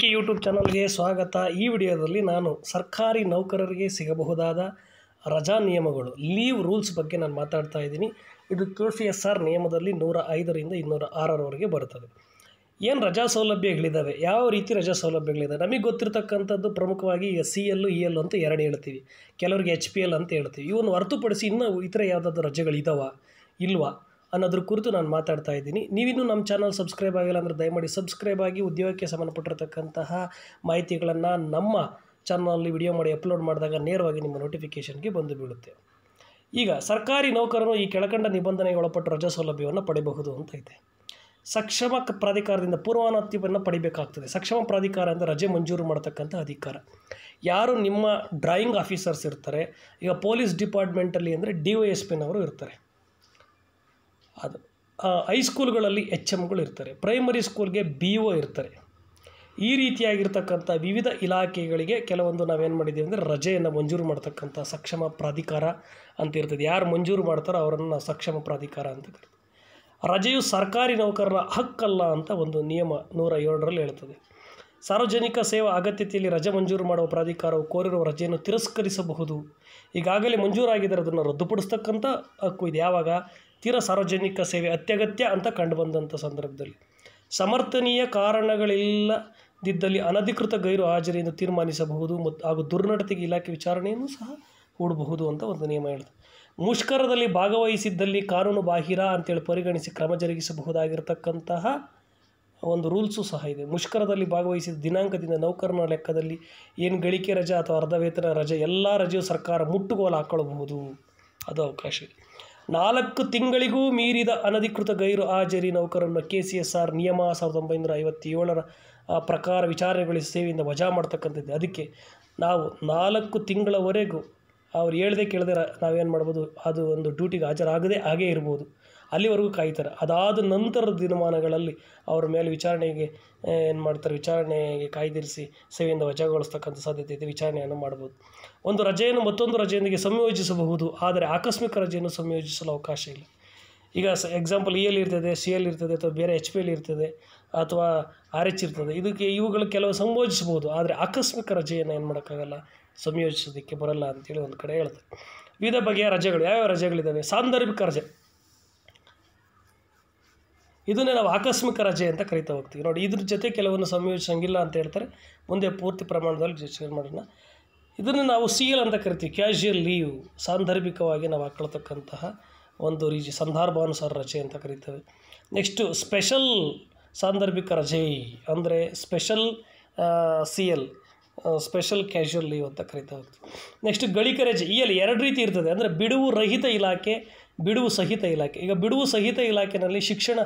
K YouTube ಚಾನಲ್ಗೆ ಸ್ವಾಗತ ಈ ವಿಡಿಯೋದಲ್ಲಿ ನಾನು ಸರ್ಕಾರಿ ನೌಕರರಿಗೆ ಸಿಗಬಹುದಾದ ರಜಾ ನಿಯಮಗಳು ಲೀವ್ ರೂಲ್ಸ್ ಬಗ್ಗೆ ನಾನು ಮಾತಾಡ್ತಾ ಇದ್ದೀನಿ ಇದು ಕೆ ಸಿ ಎಸ್ ಆರ್ ನಿಯಮದಲ್ಲಿ ನೂರ ಐದರಿಂದ ಇನ್ನೂರ ಆರರವರೆಗೆ ಬರುತ್ತದೆ ಏನು ರಜಾ ಸೌಲಭ್ಯಗಳಿದ್ದಾವೆ ಯಾವ ರೀತಿ ರಜಾ ಸೌಲಭ್ಯಗಳಿದೆ ನಮಗೆ ಗೊತ್ತಿರತಕ್ಕಂಥದ್ದು ಪ್ರಮುಖವಾಗಿ S C L E L ಅಂತ ಎರಡು ಹೇಳ್ತೀವಿ ಕೆಲವರಿಗೆ ಎಚ್ ಪಿ ಎಲ್ ಅಂತ ಹೇಳ್ತೀವಿ ಇವನ್ನು ಹೊರತುಪಡಿಸಿ ಇನ್ನೂ ಇತರ ಯಾವುದಾದ್ರು ರಜೆಗಳಿದ್ದಾವೆ ಇಲ್ವಾ ಅನ್ನೋದ್ರ ಕುರಿತು ನಾನು ಮಾತಾಡ್ತಾ ಇದ್ದೀನಿ ನೀವಿನ್ನೂ ನಮ್ಮ ಚಾನಲ್ ಸಬ್ಸ್ಕ್ರೈಬ್ ಆಗಿಲ್ಲ ಅಂದರೆ ದಯಮಾಡಿ ಸಬ್ಸ್ಕ್ರೈಬ್ ಆಗಿ ಉದ್ಯೋಗಕ್ಕೆ ಸಂಬಂಧಪಟ್ಟಿರತಕ್ಕಂತಹ ಮಾಹಿತಿಗಳನ್ನು ನಮ್ಮ ಚಾನಲಲ್ಲಿ ವಿಡಿಯೋ ಮಾಡಿ ಅಪ್ಲೋಡ್ ಮಾಡಿದಾಗ ನೇರವಾಗಿ ನಿಮ್ಮ ನೋಟಿಫಿಕೇಷನ್ಗೆ ಬಂದು ಬೀಳುತ್ತೆ ಈಗ ಸರ್ಕಾರಿ ನೌಕರರು ಈ ಕೆಳಕಂಡ ನಿಬಂಧನೆಗೆ ಒಳಪಟ್ಟು ರಜಾ ಸೌಲಭ್ಯವನ್ನು ಪಡೆಯಬಹುದು ಅಂತ ಇದೆ ಸಕ್ಷಮ ಪ್ರಾಧಿಕಾರದಿಂದ ಪೂರ್ವಾನುಮತಿಯನ್ನು ಪಡಿಬೇಕಾಗ್ತದೆ ಸಕ್ಷಮ ಪ್ರಾಧಿಕಾರ ಅಂದರೆ ರಜೆ ಮಂಜೂರು ಮಾಡತಕ್ಕಂಥ ಅಧಿಕಾರ ಯಾರು ನಿಮ್ಮ ಡ್ರಾಯಿಂಗ್ ಆಫೀಸರ್ಸ್ ಇರ್ತಾರೆ ಈಗ ಪೊಲೀಸ್ ಡಿಪಾರ್ಟ್ಮೆಂಟಲ್ಲಿ ಅಂದರೆ ಡಿ ವೈ ಎಸ್ ಪಿನವರು ಇರ್ತಾರೆ ಅದು ಹೈಸ್ಕೂಲ್ಗಳಲ್ಲಿ ಎಚ್ ಎಮ್ಗಳು ಇರ್ತಾರೆ ಪ್ರೈಮರಿ ಸ್ಕೂಲ್ಗೆ ಬಿ ಒ ಇರ್ತಾರೆ ಈ ರೀತಿಯಾಗಿರ್ತಕ್ಕಂಥ ವಿವಿಧ ಇಲಾಖೆಗಳಿಗೆ ಕೆಲವೊಂದು ನಾವೇನು ಮಾಡಿದ್ದೀವಿ ಅಂದರೆ ರಜೆಯನ್ನು ಮಂಜೂರು ಮಾಡ್ತಕ್ಕಂಥ ಸಕ್ಷಮ ಪ್ರಾಧಿಕಾರ ಅಂತ ಇರ್ತದೆ ಯಾರು ಮಂಜೂರು ಮಾಡ್ತಾರೋ ಅವರನ್ನು ಸಕ್ಷಮ ಪ್ರಾಧಿಕಾರ ಅಂತ ರಜೆಯು ಸರ್ಕಾರಿ ನೌಕರರ ಹಕ್ಕಲ್ಲ ಅಂತ ಒಂದು ನಿಯಮ ನೂರ ಏಳರಲ್ಲಿ ಹೇಳ್ತದೆ ಸಾರ್ವಜನಿಕ ಸೇವಾ ಅಗತ್ಯತೆಯಲ್ಲಿ ರಜೆ ಮಂಜೂರು ಮಾಡುವ ಪ್ರಾಧಿಕಾರವು ಕೋರಿರುವ ರಜೆಯನ್ನು ತಿರಸ್ಕರಿಸಬಹುದು ಈಗಾಗಲೇ ಮಂಜೂರಾಗಿದ್ದರೆ ಅದನ್ನು ರದ್ದುಪಡಿಸ್ತಕ್ಕಂಥ ಹಕ್ಕು ಇದು ಯಾವಾಗ ತೀರ ಸಾರ್ವಜನಿಕ ಸೇವೆ ಅತ್ಯಗತ್ಯ ಅಂತ ಕಂಡುಬಂದಂಥ ಸಂದರ್ಭದಲ್ಲಿ ಸಮರ್ಥನೀಯ ಕಾರಣಗಳಿಲ್ಲದಿದ್ದಲ್ಲಿ ಅನಧಿಕೃತ ಗೈರು ಹಾಜರಿಯನ್ನು ತೀರ್ಮಾನಿಸಬಹುದು ಮತ್ತು ಹಾಗೂ ದುರ್ನಡತೆಗೆ ಇಲಾಖೆ ವಿಚಾರಣೆಯನ್ನು ಸಹ ಹೂಡಬಹುದು ಅಂತ ಒಂದು ನಿಯಮ ಹೇಳಿದೆ ಮುಷ್ಕರದಲ್ಲಿ ಭಾಗವಹಿಸಿದ್ದಲ್ಲಿ ಕಾನೂನು ಬಾಹಿರ ಅಂತೇಳಿ ಪರಿಗಣಿಸಿ ಕ್ರಮ ಜರುಗಿಸಬಹುದಾಗಿರತಕ್ಕಂತಹ ಒಂದು ರೂಲ್ಸು ಸಹ ಇದೆ ಮುಷ್ಕರದಲ್ಲಿ ಭಾಗವಹಿಸಿದ ದಿನಾಂಕದಿಂದ ನೌಕರನ ಲೆಕ್ಕದಲ್ಲಿ ಏನು ಗಳಿಕೆ ರಜೆ ಅಥವಾ ಅರ್ಧ ವೇತನ ರಜೆ ಎಲ್ಲ ರಜೆಯು ಸರ್ಕಾರ ಮುಟ್ಟುಗೋಲು ಹಾಕೊಳ್ಳಬಹುದು ಅದು ಅವಕಾಶ ಇದೆ ನಾಲ್ಕು ತಿಂಗಳಿಗೂ ಮೀರಿದ ಅನಧಿಕೃತ ಗೈರು ಹಾಜರಿ ನೌಕರನ್ನು ಕೆ ಸಿ ಎಸ್ ಆರ್ ನಿಯಮ ಸಾವಿರದ ಒಂಬೈನೂರ ಐವತ್ತೇಳರ ಪ್ರಕಾರ ವಿಚಾರಣೆಗೊಳಿಸಿ ಸೇವೆಯಿಂದ ವಜಾ ಮಾಡ್ತಕ್ಕಂಥದ್ದು ಅದಕ್ಕೆ ನಾವು ನಾಲ್ಕು ತಿಂಗಳವರೆಗೂ ಅವ್ರು ಹೇಳ್ದೆ ಕೇಳದೆ ನಾವೇನು ಮಾಡ್ಬೋದು ಅದು ಒಂದು ಡ್ಯೂಟಿಗೆ ಹಾಜರಾಗದೆ ಹಾಗೇ ಇರ್ಬೋದು ಅಲ್ಲಿವರೆಗೂ ಕಾಯ್ತಾರೆ ಅದಾದ ನಂತರದ ದಿನಮಾನಗಳಲ್ಲಿ ಅವರ ಮೇಲೆ ವಿಚಾರಣೆಗೆ ಏನು ಮಾಡ್ತಾರೆ ವಿಚಾರಣೆಗೆ ಕಾಯ್ದಿರಿಸಿ ಸೇವೆಯಿಂದ ವಜಾಗೊಳಿಸ್ತಕ್ಕಂಥ ಸಾಧ್ಯತೆ ಇದೆ ವಿಚಾರಣೆಯನ್ನು ಮಾಡ್ಬೋದು ಒಂದು ರಜೆಯನ್ನು ಮತ್ತೊಂದು ರಜೆಯೊಂದಿಗೆ ಸಂಯೋಜಿಸಬಹುದು ಆದರೆ ಆಕಸ್ಮಿಕ ರಜೆಯನ್ನು ಸಂಯೋಜಿಸಲು ಅವಕಾಶ ಇಲ್ಲ ಈಗ ಸ ಎಕ್ಸಾಂಪಲ್ ಇ ಎಲ್ ಇರ್ತದೆ ಸಿ ಎಲ್ ಇರ್ತದೆ ಅಥವಾ ಬೇರೆ ಎಚ್ ಪಿ ಎಲ್ ಇರ್ತದೆ ಅಥವಾ ಆರ್ ಎಚ್ ಇರ್ತದೆ ಇದಕ್ಕೆ ಇವುಗಳು ಕೆಲವು ಸಂಯೋಜಿಸಬಹುದು ಆದರೆ ಆಕಸ್ಮಿಕ ರಜೆಯನ್ನು ಏನು ಮಾಡೋಕ್ಕಾಗಲ್ಲ ಸಂಯೋಜಿಸೋದಕ್ಕೆ ಬರಲ್ಲ ಅಂತೇಳಿ ಒಂದು ಕಡೆ ಹೇಳ್ತಾರೆ ವಿವಿಧ ಬಗೆಯ ರಜೆಗಳು ಯಾವ್ಯಾವ ರಜೆಗಳಿದ್ದಾವೆ ಸಾಂದರ್ಭಿಕ ರಜೆ ಇದನ್ನೇ ನಾವು ಆಕಸ್ಮಿಕ ರಜೆ ಅಂತ ಕರಿತಾ ಹೋಗ್ತೀವಿ ನೋಡಿ ಇದ್ರ ಜೊತೆ ಕೆಲವೊಂದು ಸಂಯೋಜಿಸಂಗಿಲ್ಲ ಅಂತ ಹೇಳ್ತಾರೆ ಮುಂದೆ ಪೂರ್ತಿ ಪ್ರಮಾಣದಲ್ಲಿ ಶೇರ್ ಮಾಡೋಣ ಇದನ್ನು ನಾವು ಸಿ ಎಲ್ ಅಂತ ಕರಿತೀವಿ ಕ್ಯಾಶುಯಲ್ ಲೀವ್ ಸಾಂದರ್ಭಿಕವಾಗಿ ನಾವು ಹಾಕೊಳ್ತಕ್ಕಂತಹ ಒಂದು ರೀತಿ ಸಂದರ್ಭಾನುಸಾರ ರಜೆ ಅಂತ ಕರಿತೇವೆ ನೆಕ್ಸ್ಟು ಸ್ಪೆಷಲ್ ಸಾಂದರ್ಭಿಕ ರಜೆ ಅಂದರೆ special C L special casual leave ಅಂತ ಕರಿತಾ ಹೋಗ್ತೀವಿ ನೆಕ್ಸ್ಟ್ ಗಳಿಕೆ ರಜೆ ಈ ಎರಡು ರೀತಿ ಇರ್ತದೆ ಅಂದರೆ ಬಿಡುವು ರಹಿತ ಇಲಾಖೆ ಬಿಡುವು ಸಹಿತ ಇಲಾಖೆ ಈಗ ಬಿಡುವು ಸಹಿತ ಇಲಾಖೆಯಲ್ಲಿ ಶಿಕ್ಷಣ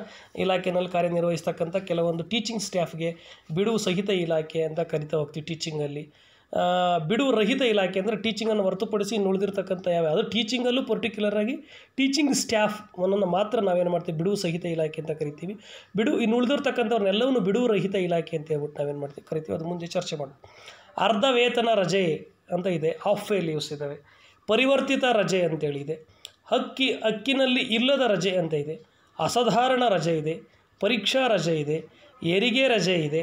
ಇಲಾಖೆಯಲ್ಲಿ ಕಾರ್ಯನಿರ್ವಹಿಸ್ತಕ್ಕಂಥ ಕೆಲವೊಂದು ಟೀಚಿಂಗ್ ಸ್ಟಾಫ್ಗೆ ಬಿಡುವು ಸಹಿತ ಇಲಾಖೆ ಅಂತ ಕರಿತಾ ಹೋಗ್ತೀವಿ ಟೀಚಿಂಗಲ್ಲಿ ಬಿಡುವು ರಹಿತ ಇಲಾಖೆ ಅಂದರೆ ಟೀಚಿಂಗನ್ನು ಹೊರತುಪಡಿಸಿ ಉಳಿದಿರ್ತಕ್ಕಂಥ ಯಾವ ಅದು ಟೀಚಿಂಗಲ್ಲೂ ಪರ್ಟಿಕ್ಯುಲರಾಗಿ ಟೀಚಿಂಗ್ ಸ್ಟಾಫ್ ಅನ್ನು ಮಾತ್ರ ನಾವೇನು ಮಾಡ್ತೀವಿ ಬಿಡುವು ಸಹಿತ ಇಲಾಖೆ ಅಂತ ಕರಿತೀವಿ ಬಿಡು ಇನ್ನು ಉಳಿದಿರ್ತಕ್ಕಂಥವ್ರನ್ನೆಲ್ಲವೂ ಬಿಡುವು ರಹಿತ ಇಲಾಖೆ ಅಂತ ಹೇಳ್ಬಿಟ್ಟು ನಾವೇನು ಮಾಡ್ತೀವಿ ಕರಿತೀವಿ ಅದು ಮುಂದೆ ಚರ್ಚೆ ಮಾಡೋಣ ಅರ್ಧ ವೇತನ ರಜೆ ಅಂತ ಇದೆ ಹಾಫ್ ವೇ ಲೀವ್ಸ್ ಇದ್ದಾವೆ ಪರಿವರ್ತಿತ ರಜೆ ಅಂತೇಳಿದೆ ಹಕ್ಕಿ ಹಕ್ಕಿನಲ್ಲಿ ಇಲ್ಲದ ರಜೆ ಅಂತ ಇದೆ ಅಸಾಧಾರಣ ರಜೆ ಇದೆ ಪರೀಕ್ಷಾ ರಜೆ ಇದೆ ಹೆರಿಗೆ ರಜೆ ಇದೆ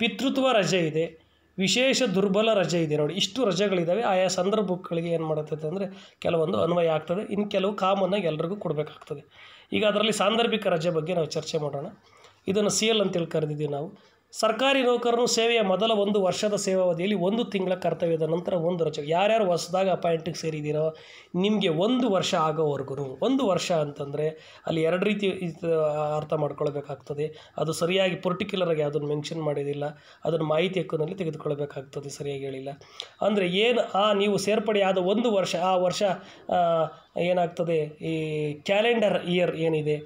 ಪಿತೃತ್ವ ರಜೆ ಇದೆ ವಿಶೇಷ ದುರ್ಬಲ ರಜೆ ಇದೆ ನೋಡಿ ಇಷ್ಟು ರಜೆಗಳಿದ್ದಾವೆ ಆಯಾ ಸಂದರ್ಭಗಳಿಗೆ ಏನು ಮಾಡುತ್ತೆ ಅಂದರೆ ಕೆಲವೊಂದು ಅನ್ವಯ ಆಗ್ತದೆ ಇನ್ನು ಕೆಲವು ಕಾಮನ್ನಾಗಿ ಎಲ್ಲರಿಗೂ ಕೊಡಬೇಕಾಗ್ತದೆ ಈಗ ಅದರಲ್ಲಿ ಸಾಂದರ್ಭಿಕ ರಜೆ ಬಗ್ಗೆ ನಾವು ಚರ್ಚೆ ಮಾಡೋಣ ಇದನ್ನು ಸಿ ಎಲ್ ಅಂತೇಳಿ ಕರೆದಿದ್ದೀವಿ ನಾವು ಸರ್ಕಾರಿ ನೌಕರರು ಸೇವೆಯ ಮೊದಲ ಒಂದು ವರ್ಷದ ಸೇವಾವಧಿಯಲ್ಲಿ ಒಂದು ತಿಂಗಳ ಕರ್ತವ್ಯದ ನಂತರ ಒಂದು ವರ್ಷ ಯಾರ್ಯಾರು ಹೊಸದಾಗ ಅಪಾಯಿಂಟಿಗೆ ಸೇರಿದ್ದೀರೋ ನಿಮಗೆ ಒಂದು ವರ್ಷ ಆಗೋವರೆಗೂ ಒಂದು ವರ್ಷ ಅಂತಂದರೆ ಅಲ್ಲಿ ಎರಡು ರೀತಿ ಅರ್ಥ ಮಾಡ್ಕೊಳ್ಬೇಕಾಗ್ತದೆ ಅದು ಸರಿಯಾಗಿ ಪರ್ಟಿಕ್ಯುಲರಾಗಿ ಅದನ್ನು ಮೆನ್ಷನ್ ಮಾಡಿದಿಲ್ಲ ಅದನ್ನು ಮಾಹಿತಿ ಹಕ್ಕಿನಲ್ಲಿ ತೆಗೆದುಕೊಳ್ಬೇಕಾಗ್ತದೆ ಸರಿಯಾಗಿ ಹೇಳಿಲ್ಲ ಅಂದರೆ ಏನು ಆ ನೀವು ಸೇರ್ಪಡೆ ಆದ ಒಂದು ವರ್ಷ ಆ ವರ್ಷ ಏನಾಗ್ತದೆ ಈ ಕ್ಯಾಲೆಂಡರ್ ಇಯರ್ ಏನಿದೆ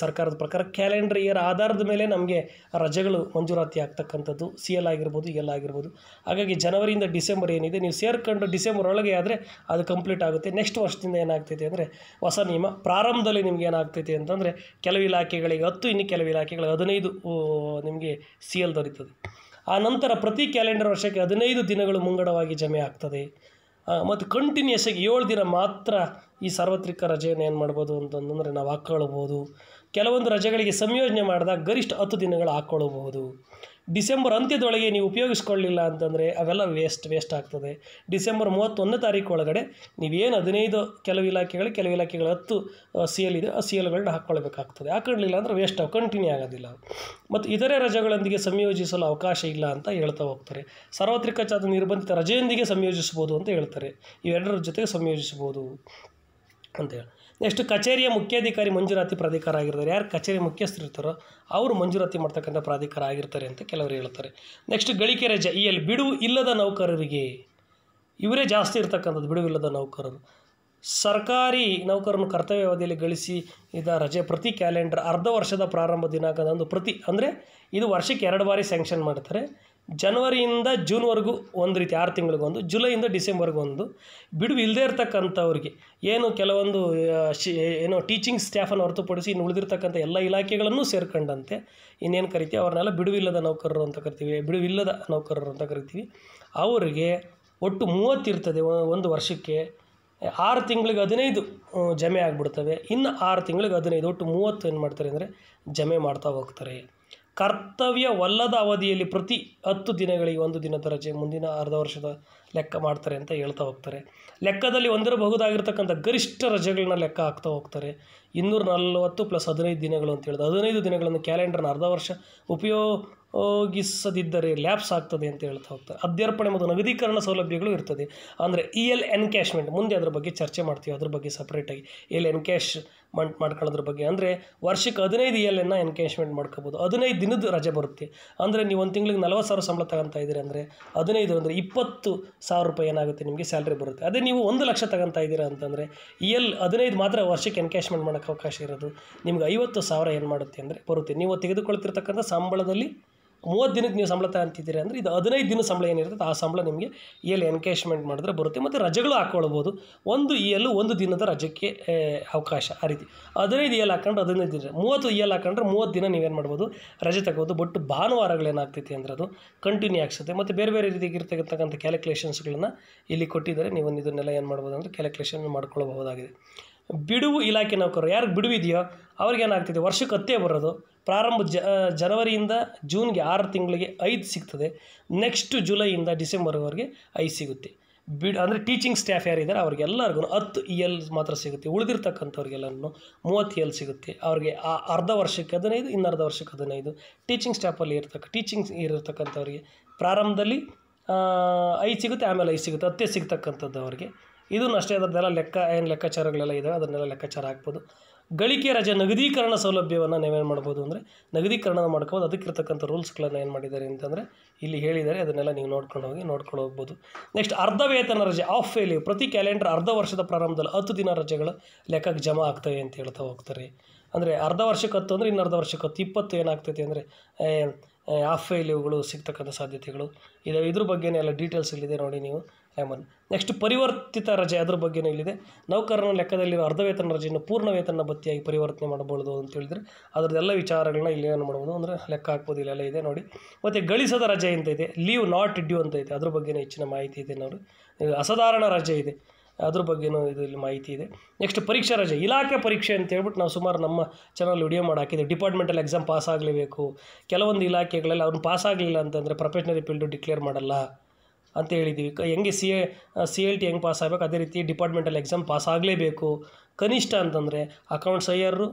ಸರ್ಕಾರದ ಪ್ರಕಾರ ಕ್ಯಾಲೆಂಡರ್ ಇಯರ್ ಆಧಾರದ ಮೇಲೆ ನಮಗೆ ರಜೆಗಳು ಮಂಜೂರಾತಿ ಆಗ್ತಕ್ಕಂಥದ್ದು ಸಿ ಎಲ್ ಆಗಿರ್ಬೋದು ಎಲ್ ಆಗಿರ್ಬೋದು ಹಾಗಾಗಿ ಜನವರಿಯಿಂದ ಡಿಸೆಂಬರ್ ಏನಿದೆ ನೀವು ಸೇರ್ಕೊಂಡು ಡಿಸೆಂಬರ್ ಒಳಗೆ ಆದರೆ ಅದು ಕಂಪ್ಲೀಟ್ ಆಗುತ್ತೆ ನೆಕ್ಸ್ಟ್ ವರ್ಷದಿಂದ ಏನಾಗ್ತೈತೆ ಅಂದರೆ ಹೊಸ ನಿಯಮ ಪ್ರಾರಂಭದಲ್ಲಿ ನಿಮ್ಗೆ ಏನಾಗ್ತೈತೆ ಅಂತಂದರೆ ಕೆಲವು ಇಲಾಖೆಗಳಿಗೆ ಹತ್ತು ಇನ್ನು ಕೆಲವು ಇಲಾಖೆಗಳಿಗೆ ಹದಿನೈದು ನಿಮಗೆ ಸಿ ಎಲ್ ದೊರೀತದೆ ಆ ನಂತರ ಪ್ರತಿ ಕ್ಯಾಲೆಂಡರ್ ವರ್ಷಕ್ಕೆ ಹದಿನೈದು ದಿನಗಳು ಮುಂಗಡವಾಗಿ ಜಮೆ ಆಗ್ತದೆ ಮತ್ತು ಕಂಟಿನ್ಯೂಸ್ ಆಗಿ ಏಳು ದಿನ ಮಾತ್ರ ಈ ಸಾರ್ವತ್ರಿಕ ರಜೆಯನ್ನು ಏನು ಮಾಡ್ಬೋದು ಅಂತಂದರೆ ನಾವು ಹಾಕ್ಕೊಳ್ಬೋದು ಕೆಲವೊಂದು ರಜೆಗಳಿಗೆ ಸಂಯೋಜನೆ ಮಾಡಿದಾಗ ಗರಿಷ್ಠ ಹತ್ತು ದಿನಗಳು ಹಾಕ್ಕೊಳ್ಳಬಹುದು ಡಿಸೆಂಬರ್ ಅಂತ್ಯದೊಳಗೆ ನೀವು ಉಪಯೋಗಿಸ್ಕೊಳ್ಳಿಲ್ಲ ಅಂತಂದರೆ ಅವೆಲ್ಲ ವೇಸ್ಟ್ ವೇಸ್ಟ್ ಆಗ್ತದೆ ಡಿಸೆಂಬರ್ ಮೂವತ್ತೊಂದನೇ ತಾರೀಕು ಒಳಗಡೆ ನೀವೇನು ಹದಿನೈದು ಕೆಲವು ಇಲಾಖೆಗಳು ಕೆಲವು ಇಲಾಖೆಗಳು ಹತ್ತು ಸಿ ಎಲ್ ಇದೆ ಆ ಸಿ ಎಲ್ಗಳನ್ನ ಹಾಕ್ಕೊಳ್ಬೇಕಾಗ್ತದೆ ಹಾಕೊಳ್ಳಲಿಲ್ಲ ಅಂದರೆ ವೇಸ್ಟ್ ಆಗಿ ಕಂಟಿನ್ಯೂ ಆಗೋದಿಲ್ಲ ಮತ್ತು ಇತರೆ ರಜೆಗಳೊಂದಿಗೆ ಸಂಯೋಜಿಸಲು ಅವಕಾಶ ಇಲ್ಲ ಅಂತ ಹೇಳ್ತಾ ಹೋಗ್ತಾರೆ ಸಾರ್ವತ್ರಿಕ ಚಾತು ನಿರ್ಬಂಧಿತ ರಜೆಯೊಂದಿಗೆ ಸಂಯೋಜಿಸ್ಬೋದು ಅಂತ ಹೇಳ್ತಾರೆ ಇವೆರಡರ ಜೊತೆಗೆ ಸಂಯೋಜಿಸ್ಬೋದು ಅಂತೇಳಿ ನೆಕ್ಸ್ಟ್ ಕಚೇರಿಯ ಮುಖ್ಯಾಧಿಕಾರಿ ಮಂಜೂರಾತಿ ಪ್ರಾಧಿಕಾರ ಆಗಿರ್ತಾರೆ ಯಾರು ಕಚೇರಿ ಮುಖ್ಯಸ್ಥರು ಇರ್ತಾರೋ ಅವರು ಮಂಜೂರಾತಿ ಮಾಡ್ತಕ್ಕಂಥ ಪ್ರಾಧಿಕಾರ ಆಗಿರ್ತಾರೆ ಅಂತ ಕೆಲವರು ಹೇಳ್ತಾರೆ ನೆಕ್ಸ್ಟ್ ಗಳಿಕೆ ರಜೆ ಈ ಎಲ್ಲಿ ಬಿಡುವು ಇಲ್ಲದ ನೌಕರರಿಗೆ ಇವರೇ ಜಾಸ್ತಿ ಇರ್ತಕ್ಕಂಥದ್ದು ಬಿಡುವಿಲ್ಲದ ನೌಕರರು ಸರ್ಕಾರಿ ನೌಕರನ್ನು ಕರ್ತವ್ಯ ಅವಧಿಯಲ್ಲಿ ಗಳಿಸಿ ಇದ ರಜೆ ಪ್ರತಿ ಕ್ಯಾಲೆಂಡರ್ ಅರ್ಧ ವರ್ಷದ ಪ್ರಾರಂಭ ದಿನಾಂಕದಂದು ಪ್ರತಿ ಅಂದರೆ ಇದು ವರ್ಷಕ್ಕೆ ಎರಡು ಬಾರಿ ಸ್ಯಾಂಕ್ಷನ್ ಮಾಡ್ತಾರೆ ಜನ್ವರಿಯಿಂದ ಜೂನ್ವರೆಗೂ ಒಂದು ರೀತಿ ಆರು ತಿಂಗಳಿಗೊಂದು ಜುಲೈಯಿಂದ ಡಿಸೆಂಬರ್ಗೊಂದು ಬಿಡುವು ಇಲ್ಲದೆ ಇರತಕ್ಕಂಥವ್ರಿಗೆ ಏನು ಕೆಲವೊಂದು ಶಿ ಏನು ಟೀಚಿಂಗ್ ಸ್ಟಾಫನ್ನು ಹೊರತುಪಡಿಸಿ ಇನ್ನು ಉಳಿದಿರ್ತಕ್ಕಂಥ ಎಲ್ಲ ಇಲಾಖೆಗಳನ್ನು ಸೇರ್ಕೊಂಡಂತೆ ಇನ್ನೇನು ಕರಿತೀವಿ ಅವ್ರನ್ನೆಲ್ಲ ಬಿಡುವಿಲ್ಲದ ನೌಕರರು ಅಂತ ಕರಿತೀವಿ ಬಿಡುವಿಲ್ಲದ ನೌಕರರು ಅಂತ ಕರಿತೀವಿ ಅವರಿಗೆ ಒಟ್ಟು ಮೂವತ್ತಿರ್ತದೆ ಒಂದು ವರ್ಷಕ್ಕೆ ಆರು ತಿಂಗಳಿಗೆ ಹದಿನೈದು ಜಮೆ ಆಗಿಬಿಡ್ತವೆ ಇನ್ನು ಆರು ತಿಂಗಳಿಗೆ ಹದಿನೈದು ಒಟ್ಟು ಮೂವತ್ತು ಏನು ಮಾಡ್ತಾರೆ ಅಂದರೆ ಜಮೆ ಮಾಡ್ತಾ ಹೋಗ್ತಾರೆ ಕರ್ತವ್ಯವಲ್ಲದ ಅವಧಿಯಲ್ಲಿ ಪ್ರತಿ ಹತ್ತು ದಿನಗಳಿಗೆ ಒಂದು ದಿನದ ರಜೆ ಮುಂದಿನ ಅರ್ಧ ವರ್ಷದ ಲೆಕ್ಕ ಮಾಡ್ತಾರೆ ಅಂತ ಹೇಳ್ತಾ ಹೋಗ್ತಾರೆ ಲೆಕ್ಕದಲ್ಲಿ ಹೊಂದಿರಬಹುದಾಗಿರ್ತಕ್ಕಂಥ ಗರಿಷ್ಠ ರಜೆಗಳನ್ನ ಲೆಕ್ಕ ಹಾಕ್ತಾ ಹೋಗ್ತಾರೆ ಇನ್ನೂರ ನಲವತ್ತು ಪ್ಲಸ್ ಹದಿನೈದು ದಿನಗಳು ಅಂತ ಹೇಳಿದ ಹದಿನೈದು ದಿನಗಳನ್ನು ಕ್ಯಾಲೆಂಡರ್ನ ಅರ್ಧ ವರ್ಷ ಉಪಯೋಗಿಸದಿದ್ದರೆ ಲ್ಯಾಪ್ಸ್ ಆಗ್ತದೆ ಅಂತ ಹೇಳ್ತಾ ಹೋಗ್ತಾರೆ ಅಧ್ಯರ್ಪಣೆ ಮತ್ತು ನಗದೀಕರಣ ಸೌಲಭ್ಯಗಳು ಇರ್ತದೆ ಅಂದರೆ ಇ ಎಲ್ ಎನ್ಕ್ಯಾಶ್ಮೆಂಟ್ ಮುಂದೆ ಅದರ ಬಗ್ಗೆ ಚರ್ಚೆ ಮಾಡ್ತೀವಿ ಅದ್ರ ಬಗ್ಗೆ ಸಪ್ರೇಟಾಗಿ ಎಲ್ ಎನ್ಕ್ಯಾಶ್ ಮಂಟ್ ಮಾಡ್ಕೊಳ್ಳೋದ್ರ ಬಗ್ಗೆ ಅಂದರೆ ವರ್ಷಕ್ಕೆ ಹದಿನೈದು ಎಲ್ ಎನ್ನ ಎನ್ಕೇಶ್ಮೆಂಟ್ ಮಾಡ್ಕೋಬೋದು ಹದಿನೈದು ದಿನದ ರಜೆ ಬರುತ್ತೆ ಅಂದರೆ ನೀವು ಒಂದು ತಿಂಗಳಿಗೆ ನಲ್ವತ್ತು ಸಾವಿರ ಸಂಬಳ ತಗೊತಾ ಇದ್ದೀರಿ ಅಂದರೆ ಹದಿನೈದು ಅಂದರೆ ಇಪ್ಪತ್ತು ಸಾವಿರ ರೂಪಾಯಿ ಏನಾಗುತ್ತೆ ನಿಮಗೆ ಸ್ಯಾಲ್ರಿ ಬರುತ್ತೆ ಅದೇ ನೀವು ಒಂದು ಲಕ್ಷ ತಗೊತಾ ಇದ್ದೀರಾ ಅಂತಂದರೆ ಇ ಎಲ್ ಹದಿನೈದು ಮಾತ್ರ ವರ್ಷಕ್ಕೆ ಎನ್ಕೇಶ್ಮೆಂಟ್ ಮಾಡೋಕ್ಕೆ ಅವಕಾಶ ಇರೋದು ನಿಮ್ಗೆ ಐವತ್ತು ಸಾವಿರ ಏನು ಮಾಡುತ್ತೆ ಅಂದರೆ ಬರುತ್ತೆ ನೀವು ತೆಗೆದುಕೊಳ್ತಿರ್ತಕ್ಕಂಥ ಸಂಬಳದಲ್ಲಿ ಮೂವತ್ತು ದಿನಕ್ಕೆ ನೀವು ಸಂಬಳ ತಗೊಂತಿದ್ದೀರಿ ಅಂದರೆ ಇದು ಹದಿನೈದು ದಿನ ಸಂಬಳ ಏನಿರುತ್ತೆ ಆ ಸಂಬಳ ನಿಮಗೆ ಎಲ್ಲಿ ಎನ್ಕೇಶ್ಮೆಂಟ್ ಮಾಡಿದ್ರೆ ಬರುತ್ತೆ ಮತ್ತು ರಜೆಗಳು ಹಾಕ್ಕೊಳ್ಬೋದು ಒಂದು ಇಯಲ್ಲು ಒಂದು ದಿನದ ರಜಕ್ಕೆ ಅವಕಾಶ ಆ ರೀತಿ ಹದಿನೈದು ಇಯಲ್ ಹಾಕೊಂಡ್ರೆ ಹದಿನೈದು ದಿನ ಮೂವತ್ತು ಇಯಲ್ ಹಾಕೊಂಡ್ರೆ ಮೂವತ್ತು ದಿನ ನೀವೇನು ಮಾಡ್ಬೋದು ರಜೆ ತಗೋದು ಬಟ್ ಭಾನುವಾರಗಳೇನಾಗ್ತೈತಿ ಅಂದರೆ ಅದು ಕಂಟಿನ್ಯೂ ಆಗ್ಸುತ್ತೆ ಮತ್ತು ಬೇರೆ ಬೇರೆ ರೀತಿಗೆ ಇರ್ತಕ್ಕಂಥ ಕ್ಯಾಲ್ಕುಲೇಷನ್ಸ್ಗಳನ್ನ ಇಲ್ಲಿ ಕೊಟ್ಟಿದ್ದಾರೆ ನೀವು ಇದನ್ನೆಲ್ಲ ಏನು ಮಾಡ್ಬೋದು ಅಂದರೆ ಕ್ಯಾಲ್ಕುಲೇಷನ್ ಮಾಡ್ಕೊಳ್ಬಹುದಾಗಿದೆ ಬಿಡುವು ಇಲಾಖೆ ನೌಕರರು ಯಾರಿಗೆ ಬಿಡುವಿದೆಯೋ ಇದೆಯೋ ಅವ್ರಿಗೇನಾಗ್ತಿದೆ ವರ್ಷಕ್ಕೆ ಹತ್ತೇ ಬರೋದು ಪ್ರಾರಂಭ ಜ ಜನವರಿಯಿಂದ ಜೂನ್ಗೆ ಆರು ತಿಂಗಳಿಗೆ ಐದು ಸಿಗ್ತದೆ ನೆಕ್ಸ್ಟ್ ಜುಲೈಯಿಂದ ಡಿಸೆಂಬರ್ವರೆಗೆ ಐದು ಸಿಗುತ್ತೆ ಬಿಡ್ ಅಂದರೆ ಟೀಚಿಂಗ್ ಸ್ಟಾಫ್ ಯಾರಿದ್ದಾರೆ ಅವ್ರಿಗೆಲ್ಲರಿಗೂ ಹತ್ತು ಇ ಎಲ್ ಮಾತ್ರ ಸಿಗುತ್ತೆ ಉಳಿದಿರ್ತಕ್ಕಂಥವ್ರಿಗೆಲ್ಲೂ ಮೂವತ್ತು ಎಲ್ ಸಿಗುತ್ತೆ ಅವ್ರಿಗೆ ಆ ಅರ್ಧ ವರ್ಷಕ್ಕೆ ಹದಿನೈದು ಇನ್ನರ್ಧ ವರ್ಷಕ್ಕೆ ಹದಿನೈದು ಟೀಚಿಂಗ್ ಸ್ಟಾಫಲ್ಲಿ ಇರ್ತಕ್ಕ ಟೀಚಿಂಗ್ ಇರತಕ್ಕಂಥವ್ರಿಗೆ ಪ್ರಾರಂಭದಲ್ಲಿ ಐದು ಸಿಗುತ್ತೆ ಆಮೇಲೆ ಐದು ಸಿಗುತ್ತೆ ಹತ್ತೇ ಸಿಗ್ತಕ್ಕಂಥದ್ದು ಅವ್ರಿಗೆ ಇದನ್ನು ಅಷ್ಟೇ ಅದರದ್ದೆಲ್ಲ ಲೆಕ್ಕ ಏನು ಲೆಕ್ಕಾಚಾರಗಳೆಲ್ಲ ಇದ್ದಾವೆ ಅದನ್ನೆಲ್ಲ ಲೆಕ್ಕಾಚಾರ ಹಾಕ್ಬೋದು ಗಳಿಕೆ ರಜೆ ನಗದೀಕರಣ ಸೌಲಭ್ಯವನ್ನು ನೀವೇನು ಮಾಡ್ಬೋದು ಅಂದರೆ ನಗದೀಕರಣ ಅದಕ್ಕೆ ಅದಕ್ಕಿರ್ತಕ್ಕಂಥ ರೂಲ್ಸ್ಗಳನ್ನು ಏನು ಮಾಡಿದ್ದಾರೆ ಅಂತಂದರೆ ಇಲ್ಲಿ ಹೇಳಿದ್ದಾರೆ ಅದನ್ನೆಲ್ಲ ನೀವು ನೋಡ್ಕೊಂಡು ಹೋಗಿ ನೋಡ್ಕೊಂಡು ಹೋಗ್ಬೋದು ನೆಕ್ಸ್ಟ್ ಅರ್ಧ ವೇತನ ರಜೆ ಆಫ್ ಫೇಲ್ಯೂ ಪ್ರತಿ ಕ್ಯಾಲೆಂಡರ್ ಅರ್ಧ ವರ್ಷದ ಪ್ರಾರಂಭದಲ್ಲಿ ಹತ್ತು ದಿನ ರಜೆಗಳ ಲೆಕ್ಕಕ್ಕೆ ಜಮಾ ಆಗ್ತವೆ ಅಂತ ಹೇಳ್ತಾ ಹೋಗ್ತಾರೆ ಅಂದರೆ ಅರ್ಧ ವರ್ಷಕ್ಕೆ ಹತ್ತು ಅಂದರೆ ಇನ್ನರ್ಧ ಅರ್ಧ ವರ್ಷಕ್ಕೆ ಹತ್ತು ಇಪ್ಪತ್ತು ಏನಾಗ್ತೈತಿ ಅಂದರೆ ಆಫ್ ಫೇಲ್ಯೂಗಳು ಸಿಗ್ತಕ್ಕಂಥ ಸಾಧ್ಯತೆಗಳು ಇದು ಇದ್ರ ಬಗ್ಗೆನೇ ಎಲ್ಲ ಡೀಟೇಲ್ಸ್ ಇಲ್ಲಿದೆ ನೋಡಿ ನೀವು ಹ್ಯಾಮಲ್ ನೆಕ್ಸ್ಟ್ ಪರಿವರ್ತಿತ ರಜೆ ಅದ್ರ ಬಗ್ಗೆನೇ ಇಲ್ಲಿದೆ ನೌಕರನ ಲೆಕ್ಕದಲ್ಲಿರುವ ಅರ್ಧ ವೇತನ ರಜೆಯನ್ನು ಪೂರ್ಣ ವೇತನ ಭತ್ತಿಯಾಗಿ ಪರಿವರ್ತನೆ ಮಾಡಬಹುದು ಅಂತ ಹೇಳಿದರೆ ಅದರದೆಲ್ಲ ವಿಚಾರಗಳನ್ನ ಇಲ್ಲಿ ಏನು ಮಾಡ್ಬೋದು ಅಂದರೆ ಲೆಕ್ಕ ಹಾಕ್ಬೋದು ಇಲ್ಲೆಲ್ಲ ಇದೆ ನೋಡಿ ಮತ್ತು ಗಳಿಸದ ರಜೆ ಅಂತ ಇದೆ ಲೀವ್ ನಾಟ್ ಡ್ಯೂ ಅಂತ ಇದೆ ಅದ್ರ ಬಗ್ಗೆನೇ ಹೆಚ್ಚಿನ ಮಾಹಿತಿ ಇದೆ ನೋಡಿ ಅಸಾಧಾರಣ ರಜೆ ಇದೆ ಅದ್ರ ಬಗ್ಗೆನೂ ಇದು ಇಲ್ಲಿ ಮಾಹಿತಿ ಇದೆ ನೆಕ್ಸ್ಟ್ ಪರೀಕ್ಷಾ ರಜೆ ಇಲಾಖೆ ಪರೀಕ್ಷೆ ಅಂತ ಹೇಳ್ಬಿಟ್ಟು ನಾವು ಸುಮಾರು ನಮ್ಮ ಚಾನಲ್ ವಿಡಿಯೋ ಮಾಡಿ ಹಾಕಿದ್ದೆ ಡಿಪಾರ್ಟ್ಮೆಂಟಲ್ಲಿ ಎಕ್ಸಾಮ್ ಪಾಸ್ ಆಗಲೇಬೇಕು ಕೆಲವೊಂದು ಇಲಾಖೆಗಳಲ್ಲಿ ಅವ್ರನ್ನ ಪಾಸ್ ಆಗಲಿಲ್ಲ ಅಂತಂದರೆ ಪ್ರೊಫೆಷ್ನರಿ ಫೀಲ್ಡು ಡಿಕ್ಲೇರ್ ಮಾಡಲ್ಲ ಅಂತ ಹೇಳಿದ್ದೀವಿ ಹೆಂಗೆ C A C L T ಹೆಂಗೆ ಪಾಸ್ ಆಗಬೇಕು ಅದೇ ರೀತಿ ಡಿಪಾರ್ಟ್ಮೆಂಟಲ್ ಎಕ್ಸಾಮ್ ಪಾಸ್ ಆಗಲೇಬೇಕು ಕನಿಷ್ಠ ಅಂತಂದರೆ ಅಕೌಂಟ್ಸ್ ಐಯರು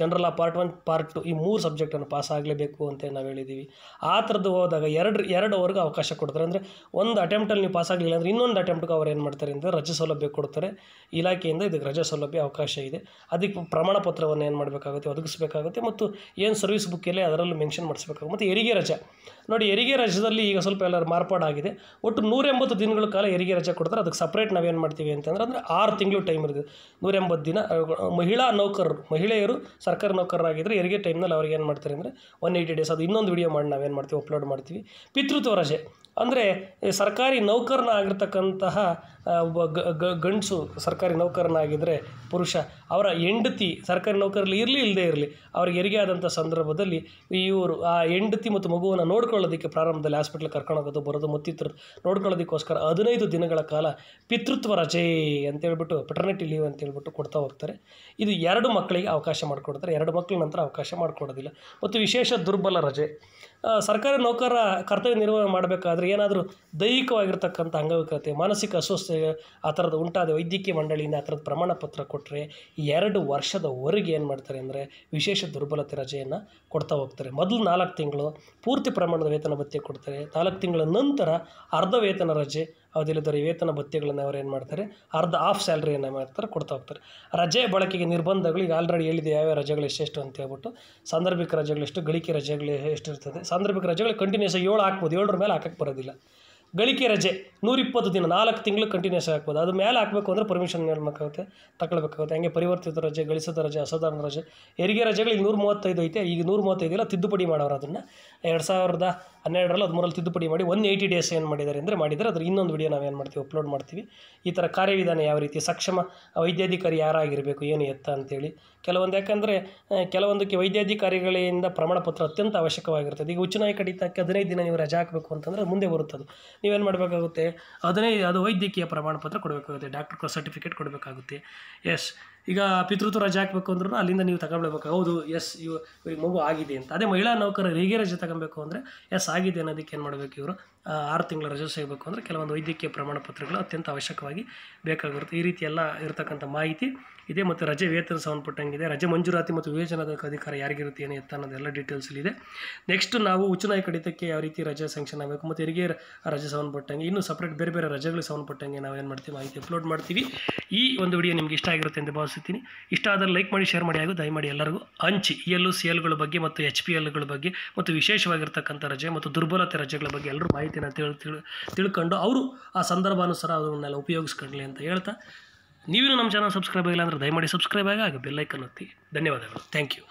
ಜನರಲ್ ಆ ಪಾರ್ಟ್ ಒನ್ ಪಾರ್ಟ್ ಟು ಈ ಮೂರು ಸಬ್ಜೆಕ್ಟನ್ನು ಪಾಸ್ ಆಗಲೇಬೇಕು ಅಂತ ನಾವು ಹೇಳಿದ್ದೀವಿ ಆ ಥರದ್ದು ಹೋದಾಗ ಎರಡು ಎರಡು ಅವರ್ಗೆ ಅವಕಾಶ ಕೊಡ್ತಾರೆ ಅಂದರೆ ಒಂದು ಅಟೆಂಪ್ಟಲ್ಲಿ ನೀವು ಪಾಸ್ ಆಗಲಿಲ್ಲ ಅಂದರೆ ಇನ್ನೊಂದು ಅಟೆಂಪ್ಟ್ಗೆ ಅವ್ರು ಏನು ಮಾಡ್ತಾರೆ ಅಂದರೆ ರಜೆ ಸೌಲಭ್ಯ ಕೊಡ್ತಾರೆ ಇಲಾಖೆಯಿಂದ ಇದಕ್ಕೆ ರಜೆ ಸೌಲಭ್ಯ ಅವಕಾಶ ಇದೆ ಅದಕ್ಕೆ ಪ್ರಮಾಣ ಪತ್ರವನ್ನು ಏನು ಮಾಡಬೇಕಾಗುತ್ತೆ ಒದಗಿಸಬೇಕಾಗುತ್ತೆ ಮತ್ತು ಏನು ಸರ್ವಿಸ್ ಬುಕ್ ಇಲ್ಲೇ ಅದರಲ್ಲೂ ಮೆನ್ಷನ್ ಮಾಡಿಸ್ಬೇಕಾಗುತ್ತೆ ಮತ್ತು ಹೆರಿಗೆ ರಜೆ ನೋಡಿ ಹೆರಿಗೆ ರಜದಲ್ಲಿ ಈಗ ಸ್ವಲ್ಪ ಎಲ್ಲರೂ ಮಾರ್ಪಾಡಾಗಿದೆ ಒಟ್ಟು ನೂರೆಂಬತ್ತು ದಿನಗಳ ಕಾಲ ಹೆರಿಗೆ ರಜೆ ಕೊಡ್ತಾರೆ ಅದಕ್ಕೆ ಸಪ್ರೇಟ್ ನಾವೇನು ಮಾಡ್ತೀವಿ ಅಂತಂದ್ರೆ ಅಂದರೆ ಆರು ತಿಂಗಳು ಟೈಮ್ ಇರುತ್ತೆ ಎಂಬತ್ತು ದಿನ ಮಹಿಳಾ ನೌಕರರು ಮಹಿಳೆಯರು ಸರ್ಕಾರಿ ನೌಕರರಾಗಿದ್ದರೆ ಹೆರಿಗೆ ಟೈಮ್ನಲ್ಲಿ ಅವ್ರಿಗೆ ಏನು ಮಾಡ್ತಾರೆ ಅಂದರೆ ಒನ್ ಏಯ್ಟಿ ಡೇಸ್ ಅದು ಇನ್ನೊಂದು ವೀಡಿಯೋ ಮಾಡಿ ನಾವೇನು ಮಾಡ್ತೀವಿ ಅಪ್ಲೋಡ್ ಮಾಡ್ತೀವಿ ಪಿತೃತ್ವ ರಜೆ ಅಂದರೆ ಸರ್ಕಾರಿ ನೌಕರನ ಒಬ್ಬ ಗಂಡಸು ಸರ್ಕಾರಿ ನೌಕರನಾಗಿದ್ದರೆ ಪುರುಷ ಅವರ ಹೆಂಡತಿ ಸರ್ಕಾರಿ ನೌಕರಲ್ಲಿ ಇರಲಿ ಇಲ್ಲದೇ ಇರಲಿ ಅವ್ರಿಗೆ ಹೆರಿಗೆ ಆದಂಥ ಸಂದರ್ಭದಲ್ಲಿ ಇವರು ಆ ಹೆಂಡತಿ ಮತ್ತು ಮಗುವನ್ನು ನೋಡ್ಕೊಳ್ಳೋದಕ್ಕೆ ಪ್ರಾರಂಭದಲ್ಲಿ ಹಾಸ್ಪಿಟ್ಲಿಗೆ ಕರ್ಕೊಂಡು ಹೋಗೋದು ಬರೋದು ಮತ್ತಿತರ ನೋಡ್ಕೊಳ್ಳೋದಕ್ಕೋಸ್ಕರ ಹದಿನೈದು ದಿನಗಳ ಕಾಲ ಪಿತೃತ್ವ ರಜೆ ಅಂತೇಳ್ಬಿಟ್ಟು ಪೆಟರ್ನಿಟಿ ಲೀವ್ ಅಂತ ಕೊಡ್ತಾ ಹೋಗ್ತಾರೆ ಇದು ಎರಡು ಮಕ್ಕಳಿಗೆ ಅವಕಾಶ ಮಾಡಿಕೊಡ್ತಾರೆ ಎರಡು ಮಕ್ಕಳ ನಂತರ ಅವಕಾಶ ಮಾಡಿಕೊಡೋದಿಲ್ಲ ಮತ್ತು ವಿಶೇಷ ದುರ್ಬಲ ರಜೆ ಸರ್ಕಾರಿ ನೌಕರರ ಕರ್ತವ್ಯ ನಿರ್ವಹಣೆ ಮಾಡಬೇಕಾದ್ರೆ ಏನಾದರೂ ದೈಹಿಕವಾಗಿರ್ತಕ್ಕಂಥ ಅಂಗವಿಕಲತೆ ಮಾನಸಿಕ ಅಸ್ವಸ್ಥತೆ ಆ ಥರದ ಉಂಟಾದ ವೈದ್ಯಕೀಯ ಮಂಡಳಿಯಿಂದ ಆ ಥರದ ಪ್ರಮಾಣ ಪತ್ರ ಕೊಟ್ಟರೆ ಎರಡು ವರ್ಷದವರೆಗೆ ಏನು ಮಾಡ್ತಾರೆ ಅಂದರೆ ವಿಶೇಷ ದುರ್ಬಲತೆ ರಜೆಯನ್ನು ಕೊಡ್ತಾ ಹೋಗ್ತಾರೆ ಮೊದಲು ನಾಲ್ಕು ತಿಂಗಳು ಪೂರ್ತಿ ಪ್ರಮಾಣದ ವೇತನ ಭತ್ಯೆ ಕೊಡ್ತಾರೆ ನಾಲ್ಕು ತಿಂಗಳ ನಂತರ ಅರ್ಧ ವೇತನ ರಜೆ ಅವಧಿಲ್ಲದವರಿಗೆ ವೇತನ ಭತ್ಯೆಗಳನ್ನು ಅವ್ರು ಏನು ಮಾಡ್ತಾರೆ ಅರ್ಧ ಆಫ್ ಸ್ಯಾಲ್ರಿಯನ್ನು ಮಾಡ್ತಾರೆ ಕೊಡ್ತಾ ಹೋಗ್ತಾರೆ ರಜೆ ಬಳಕೆಗೆ ನಿರ್ಬಂಧಗಳು ಈಗ ಆಲ್ರೆಡಿ ಹೇಳಿದೆ ಯಾವ್ಯಾವ ರಜೆಗಳು ಎಷ್ಟೆಷ್ಟು ಅಂತ ಹೇಳ್ಬಿಟ್ಟು ಸಾಂದರ್ಭಿಕ ರಜೆಗಳು ಎಷ್ಟು ಗಳಿಕೆ ರಜೆಗಳು ಎಷ್ಟು ಇರ್ತದೆ ಸಾಂದರ್ಭಿಕ ರಜೆಗಳು ಕಂಟಿನ್ಯೂಸ್ ಏಳು ಹಾಕ್ಬೋದು ಏಳರ ಮೇಲೆ ಹಾಕಕ್ಕೆ ಬರೋದಿಲ್ಲ ಗಳಿಕೆ ರಜೆ ನೂರಿಪ್ಪತ್ತು ದಿನ ನಾಲ್ಕು ತಿಂಗಳು ಕಂಟಿನ್ಯೂಸ್ ಹಾಕ್ಬೋದು ಅದು ಮೇಲೆ ಹಾಕಬೇಕು ಅಂದರೆ ಪರ್ಮಿಷನ್ ಮಾಡಬೇಕಾಗುತ್ತೆ ತಗೊಳ್ಬೇಕಾಗುತ್ತೆ ಹಂಗೆ ಪರಿವರ್ತಿತ ರಜೆ ಗಳಿಸಿದ ರಜೆ ಅಸಾಧಾರಣ ರಜೆ ಹೆರಿಗೆ ರಜೆಗಳು ಈಗ ನೂರ ಮೂವತ್ತೈದು ಐತೆ ಈಗ ನೂರು ಮೂವತ್ತೈದಿಲ್ಲ ತಿದ್ದುಪಡಿ ಮಾಡೋರು ಅದನ್ನು ಎರಡು ಸಾವಿರದ ಹನ್ನೆರಡರಲ್ಲಿ ಹದಿಮೂರಲ್ಲಿ ತಿದ್ದುಪಡಿ ಮಾಡಿ ಒನ್ ಏಯ್ಟಿ ಡೇಸ್ ಏನು ಮಾಡಿದ್ದಾರೆ ಅಂದರೆ ಮಾಡಿದರೆ ಅದ್ರ ಇನ್ನೊಂದು ವಿಡಿಯೋ ನಾವು ಏನು ಮಾಡ್ತೀವಿ ಅಪ್ಲೋಡ್ ಮಾಡ್ತೀವಿ ಈ ಥರ ಕಾರ್ಯವಿಧಾನ ಯಾವ ರೀತಿ ಸಕ್ಷಮ ವೈದ್ಯಾಧಿಕಾರಿ ಯಾರಾಗಿರಬೇಕು ಏನು ಎತ್ತ ಅಂತೇಳಿ ಕೆಲವೊಂದು ಯಾಕಂದರೆ ಕೆಲವೊಂದಕ್ಕೆ ವೈದ್ಯಾಧಿಕಾರಿಗಳಿಂದ ಪ್ರಮಾಣಪತ್ರ ಅತ್ಯಂತ ಅವಶ್ಯಕವಾಗಿರ್ತದೆ ಈಗ ಉಚ್ಚ ಕಡಿತಕ್ಕೆ ಹದಿನೈದು ದಿನ ನೀವು ರಜೆ ಹಾಕಬೇಕು ಅಂತಂದರೆ ಮುಂದೆ ಬರುತ್ತದೆ ನೀವೇನು ಮಾಡಬೇಕಾಗುತ್ತೆ ಅದನ್ನೇ ಅದು ವೈದ್ಯಕೀಯ ಪ್ರಮಾಣ ಪತ್ರ ಕೊಡಬೇಕಾಗುತ್ತೆ ಡಾಕ್ಟರ್ ಕ್ರಾಸ್ ಸರ್ಟಿಫಿಕೇಟ್ ಕೊಡಬೇಕಾಗುತ್ತೆ ಎಸ್ ಈಗ ಪಿತೃತ್ವ ರಜೆ ಹಾಕಬೇಕು ಅಂದ್ರೂ ಅಲ್ಲಿಂದ ನೀವು ತಗೊಳ್ಬೇಕು ಹೌದು ಎಸ್ ಇವು ಮಗು ಆಗಿದೆ ಅಂತ ಅದೇ ಮಹಿಳಾ ನೌಕರರು ಹೇಗೆ ರಜೆ ತಗೊಬೇಕು ಅಂದರೆ ಎಸ್ ಆಗಿದೆ ಅನ್ನೋದಕ್ಕೆ ಏನು ಮಾಡಬೇಕು ಇವರು ಆರು ತಿಂಗಳ ರಜೆ ಸಿಗಬೇಕು ಅಂದರೆ ಕೆಲವೊಂದು ವೈದ್ಯಕೀಯ ಪ್ರಮಾಣ ಪತ್ರಗಳು ಅತ್ಯಂತ ಅವಶ್ಯಕವಾಗಿ ಬೇಕಾಗಿರುತ್ತೆ ಈ ರೀತಿ ಇರತಕ್ಕಂಥ ಮಾಹಿತಿ ಇದೆ ಮತ್ತು ರಜೆ ವೇತನ ಇದೆ ರಜೆ ಮಂಜೂರಾತಿ ಮತ್ತು ವಿವೇಚನಾ ಅಧಿಕಾರ ಯಾರಿಗಿರುತ್ತೆ ಏನು ಎತ್ತ ಅನ್ನೋದೆಲ್ಲ ಇದೆ ನೆಕ್ಸ್ಟ್ ನಾವು ಉಚ್ಚನಾಯಿ ಕಡಿತಕ್ಕೆ ಯಾವ ರೀತಿ ರಜೆ ಸ್ಯಾಂಕ್ಷನ್ ಆಗಬೇಕು ಮತ್ತು ಹೆರಿಗೆ ರಜೆ ಸಂಬಂಧಪಟ್ಟಂಗೆ ಇನ್ನೂ ಸಪ್ರೇಟ್ ಬೇರೆ ಬೇರೆ ರಜೆಗಳು ಸಂಬಂಧಪಟ್ಟಂಗೆ ನಾವು ಏನು ಮಾಡ್ತೀವಿ ಮಾಹಿತಿ ಅಪ್ಲೋಡ್ ಮಾಡ್ತೀವಿ ಈ ಒಂದು ವಿಡಿಯೋ ನಿಮಗೆ ಇಷ್ಟ ಆಗಿರುತ್ತೆ ಎಂದು ಭಾವಿಸ್ತೀನಿ ಇಷ್ಟ ಆದರೆ ಲೈಕ್ ಮಾಡಿ ಶೇರ್ ಮಾಡಿ ಹಾಗೂ ದಯಮಾಡಿ ಎಲ್ಲರಿಗೂ ಹಂಚಿ ಇ ಎಲ್ಲು ಸಿ ಎಲ್ಗಳ ಬಗ್ಗೆ ಮತ್ತು ಎಚ್ ಪಿ ಎಲ್ಗಳ ಬಗ್ಗೆ ಮತ್ತು ವಿಶೇಷವಾಗಿರ್ತಕ್ಕಂಥ ರಜೆ ಮತ್ತು ದುರ್ಬಲತೆ ರಜೆಗಳ ಬಗ್ಗೆ ಎಲ್ಲರೂ ಮಾಹಿತಿನ ತಿಳ್ಕೊಂಡು ಅವರು ಆ ಸಂದರ್ಭಾನುಸಾರ ಅದನ್ನೆಲ್ಲ ಉಪಯೋಗಿಸ್ಕೊಳ್ಳಿ ಅಂತ ಹೇಳ್ತಾ ನೀವಿನ್ನೂ ನಮ್ಮ ಚಾನಲ್ ಸಬ್ಸ್ಕ್ರೈಬ್ ಆಗಿಲ್ಲ ಅಂದರೆ ದಯಮಾಡಿ ಸಬ್ಸ್ಕ್ರೈಬ್ ಆಗಿ ಬೆಲ್ಲೈಕನ್ ಒತ್ತಿ ಧನ್ಯವಾದಗಳು ಥ್ಯಾಂಕ್ ಯು